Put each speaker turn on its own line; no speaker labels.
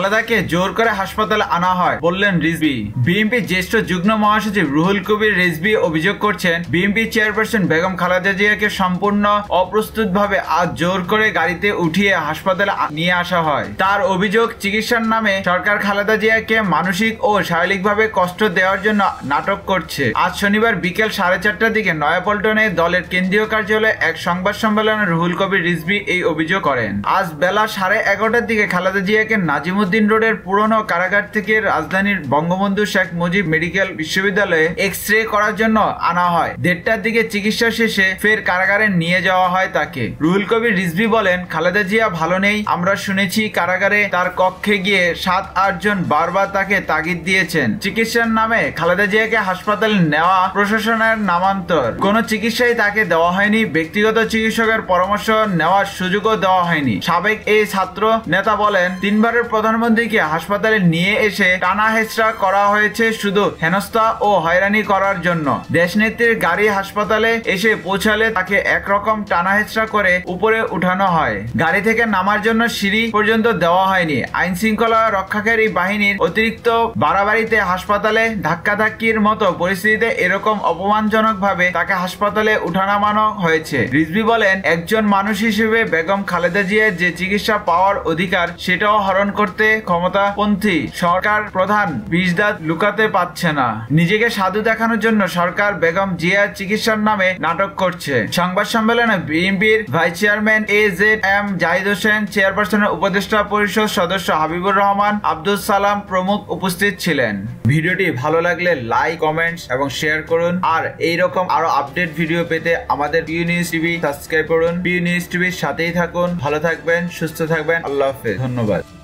খালেদাকে জোর করে হাসপাতালে আনা হয় বললেন রিজবি বিএনপি জ্যেষ্ঠ যুগ্ম মহাসচিব রুহুল কবির রিজবি অভিযোগ করছেন বিএনপি চেয়ারপারসন বেগম খালেদা জিয়াকে সম্পূর্ণ অপ্রস্তুত ভাবে আজ জোর করে গাড়িতে উঠিয়ে হাসপাতালে নিয়ে আসা হয় তার অভিযোগ চিকিৎসার নামে সরকার খালেদা জিয়াকে মানসিক ও শারীরিক ভাবে কষ্ট দেওয়ার জন্য নাটক করছে আজ শনিবার বিকেল সাড়ে চারটার দিকে নয়াপল্টনে দলের কেন্দ্রীয় কার্যালয়ে এক সংবাদ সম্মেলনে রুহুল কবির রিজবি এই অভিযোগ করেন আজ বেলা সাড়ে এগারোটার দিকে খালেদা জিয়াকে নাজিমুদ্দিন গিয়াসউদ্দিন রোডের পুরনো কারাগার থেকে রাজধানীর বঙ্গবন্ধু শেখ মুজিব মেডিকেল বিশ্ববিদ্যালয়ে এক্স রে করার জন্য আনা হয় দেড়টার দিকে চিকিৎসা শেষে ফের কারাগারে নিয়ে যাওয়া হয় তাকে রুহুল কবির রিজভি বলেন খালেদা জিয়া ভালো নেই আমরা শুনেছি কারাগারে তার কক্ষে গিয়ে সাত আট জন বারবার তাকে তাগিদ দিয়েছেন চিকিৎসার নামে খালেদা জিয়াকে হাসপাতালে নেওয়া প্রশাসনের নামান্তর কোনো চিকিৎসাই তাকে দেওয়া হয়নি ব্যক্তিগত চিকিৎসকের পরামর্শ নেওয়ার সুযোগও দেওয়া হয়নি সাবেক এই ছাত্র নেতা বলেন তিনবারের প্রধান প্রধানমন্ত্রীকে হাসপাতালে নিয়ে এসে টানা হেসরা করা হয়েছে শুধু হেনস্থা ও হয়রানি করার জন্য দেশনেত্রীর গাড়ি হাসপাতালে এসে পৌঁছালে তাকে একরকম টানা হেসরা করে উপরে উঠানো হয় গাড়ি থেকে নামার জন্য সিঁড়ি পর্যন্ত দেওয়া হয়নি আইন শৃঙ্খলা রক্ষাকারী বাহিনীর অতিরিক্ত বাড়াবাড়িতে হাসপাতালে ধাক্কাধাক্কির মতো পরিস্থিতিতে এরকম অপমানজনক ভাবে তাকে হাসপাতালে উঠানামানো হয়েছে রিজবি বলেন একজন মানুষ হিসেবে বেগম খালেদা জিয়ার যে চিকিৎসা পাওয়ার অধিকার সেটাও হরণ করতে ক্ষমতাপন্থী সরকার প্রধান বিষদাত লুকাতে পারছে না নিজেকে সাধু দেখানোর জন্য সরকার বেগম জিয়া চিকিৎসার নামে নাটক করছে সংবাদ সম্মেলনে বিএনপির vice chairman A Z M Zahid Hossain চেয়ারপার্সনের উপদেষ্টা পরিষদ সদস্য হাবিবুর রহমান আব্দুল সালাম প্রমুখ উপস্থিত ছিলেন ভিডিওটি ভালো লাগলে লাইক কমেন্টস এবং শেয়ার করুন আর এই রকম আরো আপডেট ভিডিও পেতে আমাদের পিউ নিউজ টিভি সাবস্ক্রাইব করুন পিউ নিউজ টিভির সাথেই থাকুন ভালো থাকবেন সুস্থ থাকবেন আল্লাহ হাফেজ ধন্যবাদ